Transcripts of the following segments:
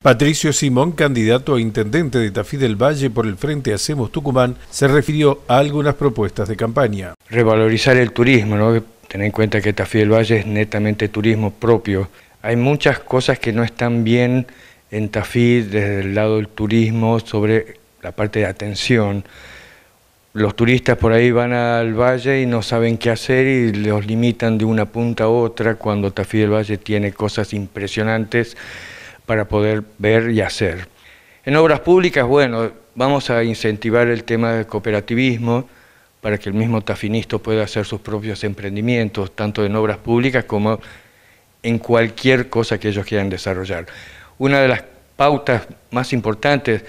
Patricio Simón, candidato a intendente de Tafí del Valle por el Frente Hacemos Tucumán, se refirió a algunas propuestas de campaña. Revalorizar el turismo, tener en cuenta que Tafí del Valle es netamente turismo propio. Hay muchas cosas que no están bien en Tafí desde el lado del turismo sobre la parte de atención. Los turistas por ahí van al valle y no saben qué hacer y los limitan de una punta a otra cuando Tafí del Valle tiene cosas impresionantes para poder ver y hacer. En obras públicas, bueno, vamos a incentivar el tema del cooperativismo para que el mismo tafinista pueda hacer sus propios emprendimientos, tanto en obras públicas como en cualquier cosa que ellos quieran desarrollar. Una de las pautas más importantes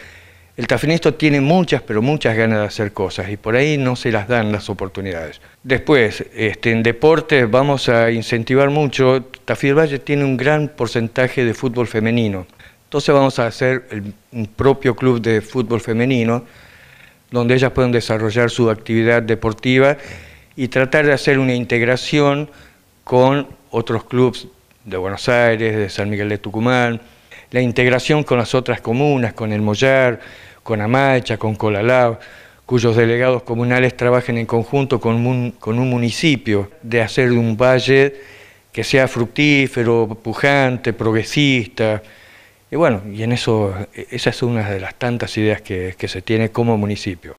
el tafinesto tiene muchas, pero muchas ganas de hacer cosas y por ahí no se las dan las oportunidades. Después, este, en deportes vamos a incentivar mucho. Tafir Valle tiene un gran porcentaje de fútbol femenino. Entonces vamos a hacer un propio club de fútbol femenino donde ellas puedan desarrollar su actividad deportiva y tratar de hacer una integración con otros clubes de Buenos Aires, de San Miguel de Tucumán, la integración con las otras comunas, con el Mollar, con Amacha, con Colalab, cuyos delegados comunales trabajen en conjunto con un, municipio, de hacer un valle que sea fructífero, pujante, progresista. Y bueno, y en eso, e, esa es una de las tantas ideas que se tiene como municipio.